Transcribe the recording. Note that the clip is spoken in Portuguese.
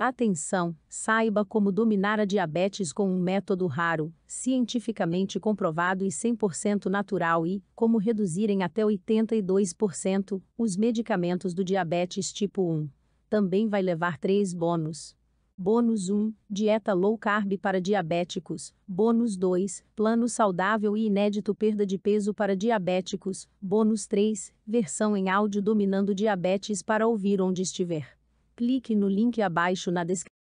Atenção! Saiba como dominar a diabetes com um método raro, cientificamente comprovado e 100% natural e como reduzir em até 82% os medicamentos do diabetes tipo 1. Também vai levar três bônus. Bônus 1, dieta low carb para diabéticos. Bônus 2, plano saudável e inédito perda de peso para diabéticos. Bônus 3, versão em áudio dominando diabetes para ouvir onde estiver clique no link abaixo na descrição.